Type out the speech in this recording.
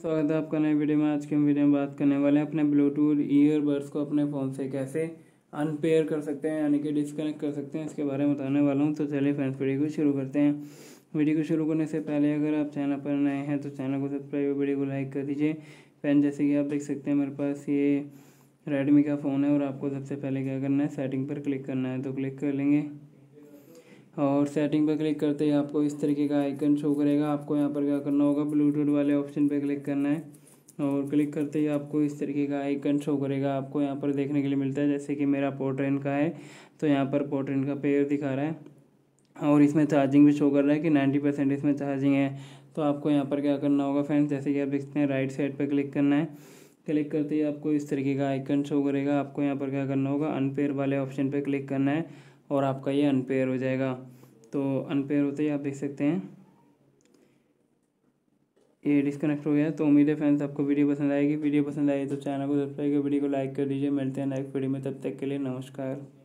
स्वागत है आपका नए वीडियो में आज के हम वीडियो में बात करने वाले हैं अपने ब्लूटूथ ईयरबड्स को अपने फ़ोन से कैसे अनपेयर कर सकते हैं यानी कि डिस्कनेक्ट कर सकते हैं इसके बारे में बताने वाला हूँ तो चलिए फ्रेंड्स वीडियो को शुरू करते हैं वीडियो को शुरू करने से पहले अगर आप चैनल पर नए हैं तो चैनल को सब्सक्राइब वीडियो को लाइक कर दीजिए फ्रेंड जैसे कि आप देख सकते हैं मेरे पास ये रेडमी का फ़ोन है और आपको सबसे पहले क्या करना है सेटिंग पर क्लिक करना है तो क्लिक कर लेंगे और सेटिंग पर क्लिक करते ही आपको इस तरीके का आइकन शो करेगा आपको यहाँ पर क्या करना होगा ब्लूटूथ वाले ऑप्शन पर क्लिक करना है और क्लिक करते ही आपको इस तरीके का आइकन शो करेगा आपको यहाँ पर देखने के लिए मिलता है जैसे कि मेरा पोर्ट्रेन का है तो यहाँ पर पोर्ट्रेन का पेयर दिखा रहा है और इसमें चार्जिंग भी शो कर रहा है कि नाइन्टी परसेंट इसमें चार्जिंग है तो आपको यहाँ पर क्या करना होगा फ्रेंड्स जैसे कि आप देखते हैं राइट साइड पर क्लिक करना है क्लिक करते ही आपको इस तरीके का आइकन शो करेगा आपको यहाँ पर क्या करना होगा अनपेयर वाले ऑप्शन पर क्लिक करना है और आपका ये अनपेयर हो जाएगा तो अनपेयर होते ही आप देख सकते हैं ये डिस्कनेक्ट हो गया तो उम्मीद है फ्रेंड्स आपको वीडियो पसंद आएगी वीडियो पसंद आएगी तो चैनल को सब्सक्राइब कर वीडियो को लाइक कर दीजिए मिलते हैं नेक्स्ट वीडियो में तब तक के लिए नमस्कार